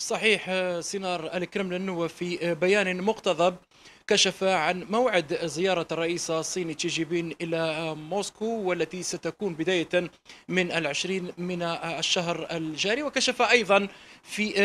صحيح آه، سينار الكرملين وفي آه، بيان مقتضب كشف عن موعد زيارة الرئيس الصيني تشي جي بين إلى موسكو والتي ستكون بداية من العشرين من الشهر الجاري وكشف أيضا في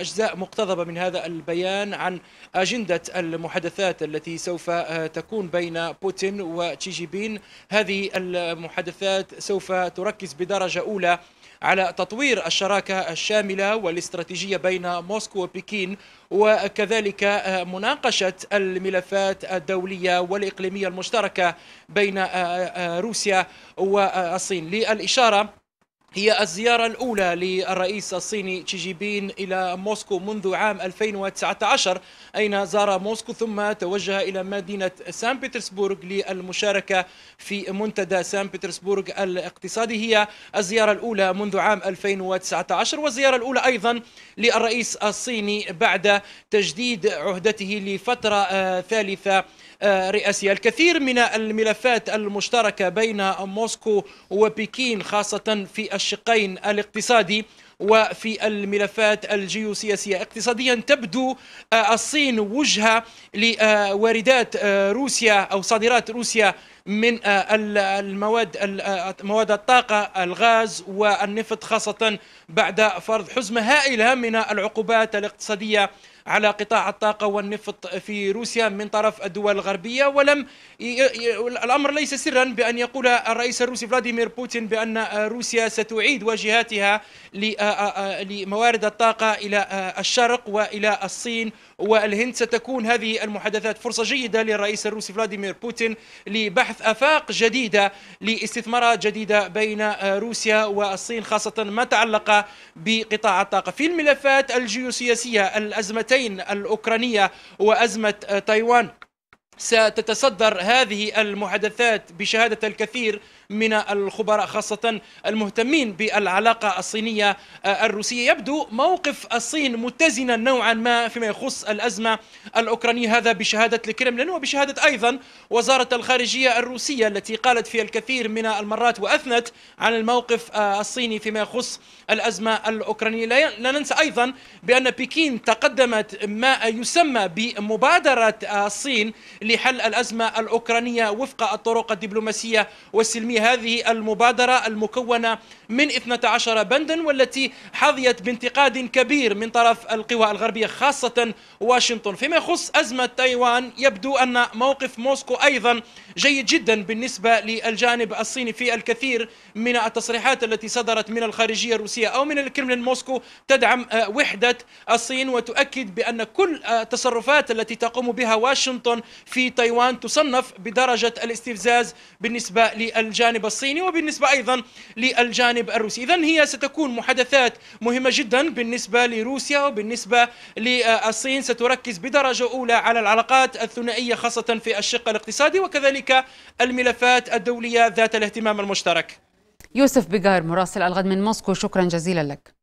أجزاء مقتضبة من هذا البيان عن أجندة المحادثات التي سوف تكون بين بوتين وتشي جي بين هذه المحادثات سوف تركز بدرجة أولى على تطوير الشراكة الشاملة والاستراتيجية بين موسكو وبكين وكذلك مناقشة الملفات الدولية والإقليمية المشتركة بين آه، آه، آه، روسيا والصين للإشارة هي الزيارة الأولى للرئيس الصيني تشي جي بين إلى موسكو منذ عام 2019 أين زار موسكو ثم توجه إلى مدينة سان بيترسبورغ للمشاركة في منتدى سان بيترسبورغ الاقتصادي هي الزيارة الأولى منذ عام 2019 والزيارة الأولى أيضا للرئيس الصيني بعد تجديد عهدته لفترة آه، ثالثة رئاسية الكثير من الملفات المشتركة بين موسكو وبكين خاصة في الشقين الاقتصادي وفي الملفات الجيوسياسية اقتصاديا تبدو آه، الصين وجهة لواردات آه، آه، روسيا أو صادرات روسيا من المواد مواد الطاقة الغاز والنفط خاصة بعد فرض حزمة هائلة من العقوبات الاقتصادية على قطاع الطاقة والنفط في روسيا من طرف الدول الغربية ولم ي... الأمر ليس سرا بأن يقول الرئيس الروسي فلاديمير بوتين بأن روسيا ستعيد واجهاتها ل آه، آه، آه، لموارد الطاقة إلى الشرق وإلى الصين والهند ستكون هذه المحادثات فرصة جيدة للرئيس الروسي فلاديمير بوتين لبحث آفاق جديدة لاستثمارات جديدة بين روسيا والصين خاصة ما تعلق بقطاع الطاقة في الملفات الجيوسياسية الأزمتين الأوكرانية وأزمة تايوان ستتصدر هذه المحادثات بشهادة الكثير من الخبراء خاصة المهتمين بالعلاقة الصينية آه، الروسية يبدو موقف الصين متزنا نوعا ما فيما يخص الأزمة الأوكرانية هذا بشهادة الكرملين وبشهادة أيضا وزارة الخارجية الروسية التي قالت في الكثير من المرات وأثنت عن الموقف آه، الصيني فيما يخص الأزمة الأوكرانية لا ننسى أيضا بأن بكين تقدمت ما يسمى بمبادرة آه، الصين لحل الأزمة الأوكرانية وفق الطرق الدبلوماسية والسلمية هذه المبادرة المكونة من 12 بندا والتي حظيت بانتقاد كبير من طرف القوى الغربية خاصة واشنطن فيما يخص أزمة تايوان يبدو أن موقف موسكو أيضا جيد جدا بالنسبة للجانب الصيني في الكثير من التصريحات التي صدرت من الخارجية الروسية أو من الكرملين موسكو تدعم آه، وحدة الصين وتؤكد بأن كل التصرفات آه، التي تقوم بها واشنطن في تايوان تصنف بدرجة الاستفزاز بالنسبة للجانب الجانب الصيني وبالنسبة أيضا للجانب الروسي إذا هي ستكون محادثات مهمة جدا بالنسبة لروسيا وبالنسبة للصين ستركز بدرجة أولى على العلاقات الثنائية خاصة في الشق الاقتصادي وكذلك الملفات الدولية ذات الاهتمام المشترك يوسف بيجار مراسل الغد من موسكو شكرا جزيلا لك